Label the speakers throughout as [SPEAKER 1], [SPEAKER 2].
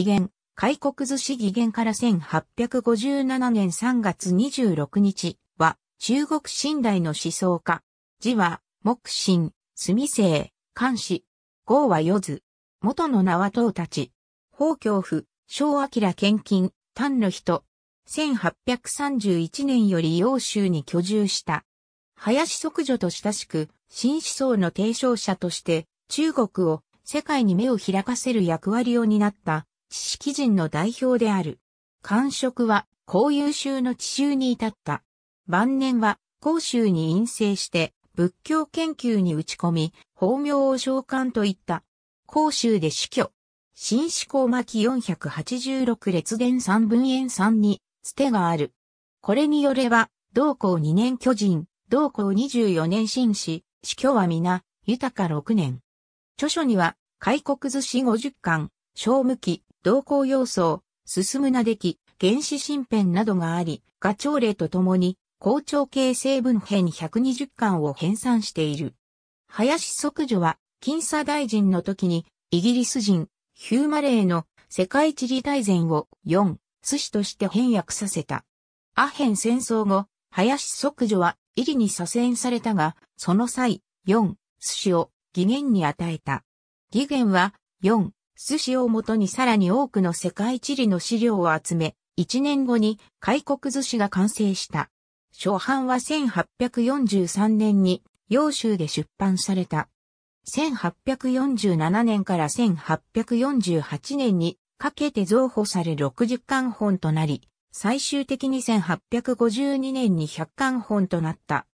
[SPEAKER 1] 義元、開国寿司義元から1857年3月26日は、中国寝台の思想家。字は、木心、墨生、漢氏。号は四図。元の名は唐たち。法教府、昭明献金、丹の人。1831年より洋州に居住した。林即女と親しく、新思想の提唱者として、中国を世界に目を開かせる役割を担った知識人の代表である。官職は、高優秀の地州に至った。晩年は、甲州に陰性して、仏教研究に打ち込み、法名を召喚といった。甲州で死去。新思考巻486列伝三分円三に、つてがある。これによれば、同校2年巨人、同校24年紳士、死去は皆、豊か6年。著書には、開国図司50巻、小無期、動向要素、進むなでき、原始新編などがあり、ガチョウレと共に、校長形成分編120巻を編纂している。林即女は、金沙大臣の時に、イギリス人、ヒューマレーの世界地理大全を4、寿司として変訳させた。アヘン戦争後、林即女は、イリに左遷されたが、その際、4、寿司を義元に与えた。義元は、4、寿司をもとにさらに多くの世界地理の資料を集め、1年後に開国寿司が完成した。初版は1843年に洋州で出版された。1847年から1848年にかけて増補され60巻本となり、最終的に1852年に100巻本となった。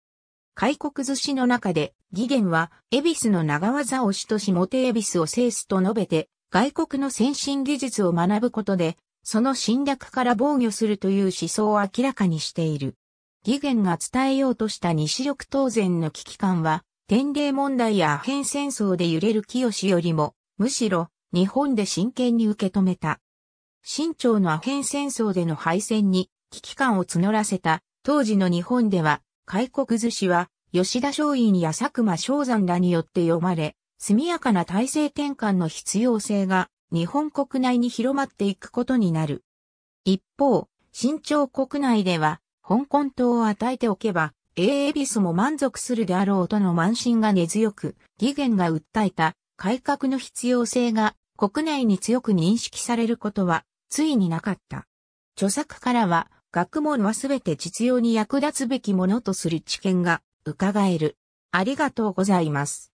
[SPEAKER 1] 開国寿司の中で、義元は、恵比寿の長技を主としモテ恵比寿を制すと述べて、外国の先進技術を学ぶことで、その侵略から防御するという思想を明らかにしている。義元が伝えようとした西力当然の危機感は、天霊問題やアヘン戦争で揺れる清よりも、むしろ、日本で真剣に受け止めた。清朝のアヘン戦争での敗戦に危機感を募らせた、当時の日本では、開国寿司は、吉田松陰や佐久間昭山らによって読まれ、速やかな体制転換の必要性が日本国内に広まっていくことになる。一方、新潮国内では、香港島を与えておけば、A エビスも満足するであろうとの慢心が根強く、議元が訴えた改革の必要性が国内に強く認識されることは、ついになかった。著作からは、学問はすべて実用に役立つべきものとする知見が伺える。ありがとうございます。